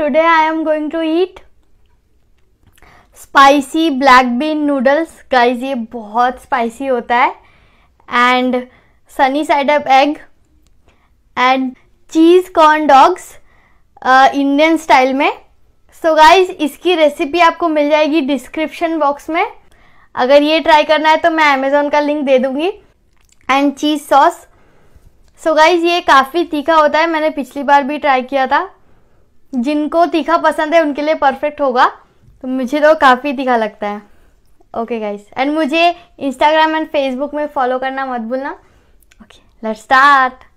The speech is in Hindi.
today I am going to eat spicy black bean noodles guys ये बहुत स्पाइसी होता है and sunny side up egg and cheese corn dogs Indian style में सो so गाइज इसकी रेसिपी आपको मिल जाएगी डिस्क्रिप्शन बॉक्स में अगर ये ट्राई करना है तो मैं अमेज़ोन का लिंक दे दूँगी and cheese sauce so guys ये काफ़ी तीखा होता है मैंने पिछली बार भी ट्राई किया था जिनको तीखा पसंद है उनके लिए परफेक्ट होगा तो मुझे तो काफ़ी तीखा लगता है ओके गाइस एंड मुझे इंस्टाग्राम एंड फेसबुक में फॉलो करना मत भूलना ओके लेट्स स्टार्ट